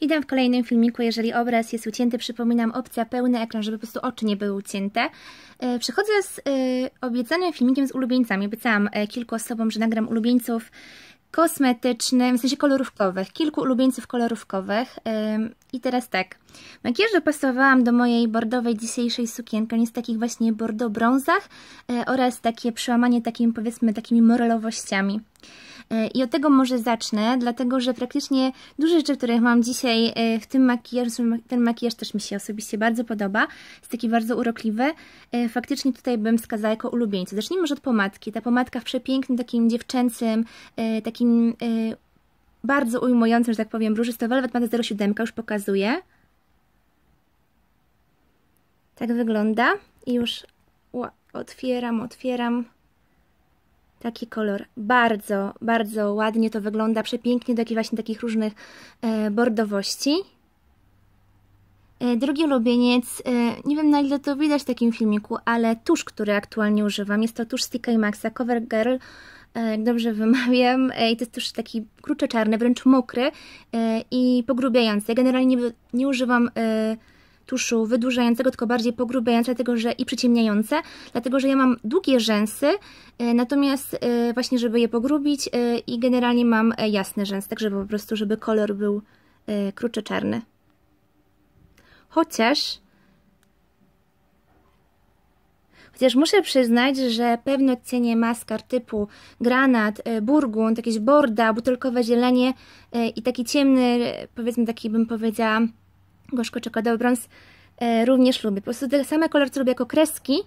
Idę w kolejnym filmiku. Jeżeli obraz jest ucięty, przypominam opcja pełny ekran, żeby po prostu oczy nie były ucięte. E, Przechodzę z e, obiecanym filmikiem z ulubieńcami. Obiecałam e, kilku osobom, że nagram ulubieńców kosmetycznym, w sensie kolorówkowych, kilku ulubieńców kolorówkowych. I teraz tak, makijaż dopasowałam do mojej bordowej dzisiejszej sukienki, on jest w takich właśnie bordo-brązach oraz takie przełamanie takimi powiedzmy takimi morelowościami. E, I od tego może zacznę, dlatego że praktycznie duże rzeczy, które mam dzisiaj e, w tym makijażu, ten makijaż też mi się osobiście bardzo podoba, jest taki bardzo urokliwy, e, faktycznie tutaj bym wskazała jako ulubieńcę. Zacznijmy może od pomadki. Ta pomadka w przepięknym, takim dziewczęcym, takim bardzo ujmującym, że tak powiem, różysto Velvet Matte 07, już pokazuję. Tak wygląda. I już otwieram, otwieram. Taki kolor. Bardzo, bardzo ładnie to wygląda. Przepięknie do właśnie takich różnych e, bordowości. E, drugi ulubieniec, e, nie wiem na ile to widać w takim filmiku, ale tusz, który aktualnie używam, jest to tusz z TK Maxa Cover Girl, jak dobrze wymawiam, i to jest tusz taki kruczo czarny, wręcz mokry i pogrubiający. Ja generalnie nie, nie używam tuszu wydłużającego, tylko bardziej pogrubiające, dlatego że i przyciemniające, dlatego że ja mam długie rzęsy, e, natomiast e, właśnie, żeby je pogrubić e, i generalnie mam jasne rzęsy, tak żeby po prostu, żeby kolor był kruczy czarny. Chociaż Chociaż muszę przyznać, że pewne odcienie maskar typu granat, burgund, jakieś borda, butelkowe zielenie i taki ciemny, powiedzmy taki bym powiedziała gorzko-czekoladowy brąz e, również lubię. Po prostu te same kolory, co lubię jako kreski,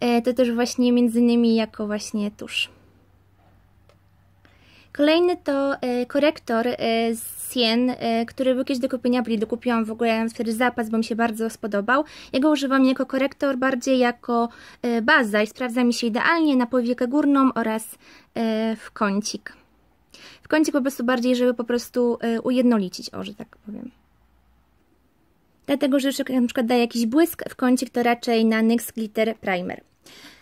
e, to też właśnie między innymi jako właśnie tusz. Kolejny to e, korektor e, z Sien, e, który był kiedyś do kupienia do Kupiłam w ogóle wtedy zapas, bo mi się bardzo spodobał. Ja go używam jako korektor, bardziej jako e, baza i sprawdza mi się idealnie na powiekę górną oraz w kącik. W kącik po prostu bardziej, żeby po prostu ujednolicić, o, że tak powiem dlatego że już na przykład daje jakiś błysk w kącik, to raczej na NYX Glitter Primer.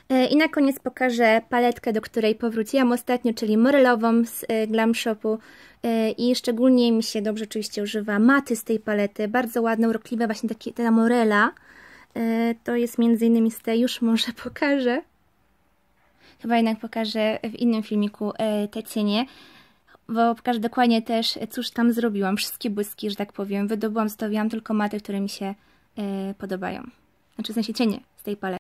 E, I na koniec pokażę paletkę, do której powróciłam ostatnio, czyli morelową z e, Glam Shopu e, i szczególnie mi się dobrze oczywiście używa maty z tej palety, bardzo ładne, urokliwe, właśnie takie, ta morela. To jest między innymi z tej, już może pokażę. Chyba jednak pokażę w innym filmiku te cienie bo pokażę dokładnie też, cóż tam zrobiłam. Wszystkie błyski, że tak powiem, wydobyłam, stawiałam tylko maty, które mi się y, podobają. Znaczy w sensie cienie z tej palety.